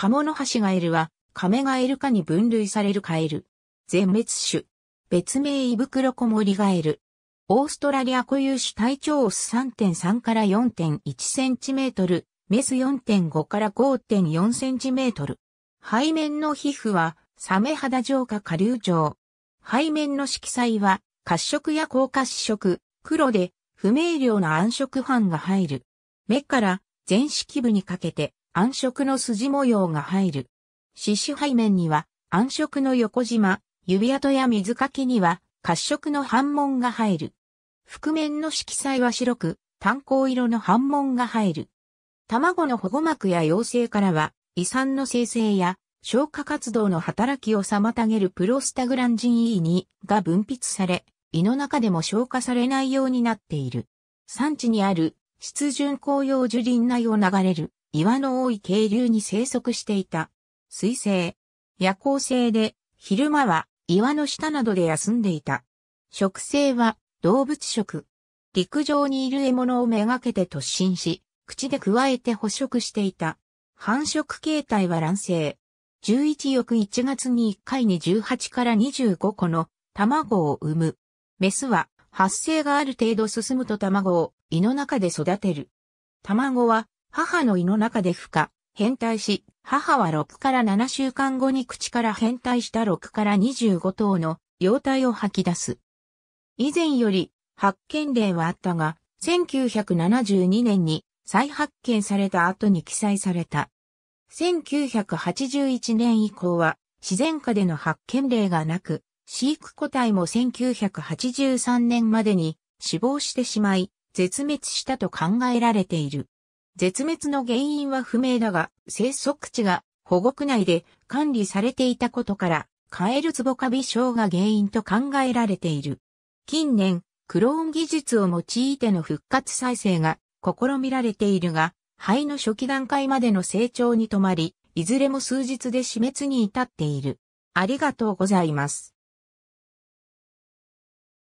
カモノハシガエルは、カメガエル科に分類されるカエル。全滅種。別名イブクロコモリガエル。オーストラリア固有種体長オス3.3から4.1センチメートル、メス4.5から5.4センチメートル。背面の皮膚は、サメ肌状か下流状。背面の色彩は、褐色や高褐色、黒で、不明瞭な暗色斑が入る。目から、全色部にかけて、暗色の筋模様が入る。獅子背面には暗色の横縞、指跡や水かきには褐色の反紋が入る。覆面の色彩は白く、炭鉱色の反紋が入る。卵の保護膜や妖精からは、胃酸の生成や消化活動の働きを妨げるプロスタグランジン E2 が分泌され、胃の中でも消化されないようになっている。産地にある湿潤紅葉樹林内を流れる岩の多い渓流に生息していた。水生。夜行性で、昼間は岩の下などで休んでいた。食性は動物食。陸上にいる獲物をめがけて突進し、口で加えて捕食していた。繁殖形態は卵生。11翌1月に1回に18から25個の卵を産む。メスは発生がある程度進むと卵を胃の中で育てる。卵は母の胃の中で孵化、変態し、母は6から7週間後に口から変態した6から25頭の幼体を吐き出す。以前より発見例はあったが、1972年に再発見された後に記載された。1981年以降は自然下での発見例がなく、飼育個体も1983年までに死亡してしまい、絶滅したと考えられている。絶滅の原因は不明だが、生息地が保護区内で管理されていたことから、カエルツボカビ症が原因と考えられている。近年、クローン技術を用いての復活再生が試みられているが、肺の初期段階までの成長に止まり、いずれも数日で死滅に至っている。ありがとうございます。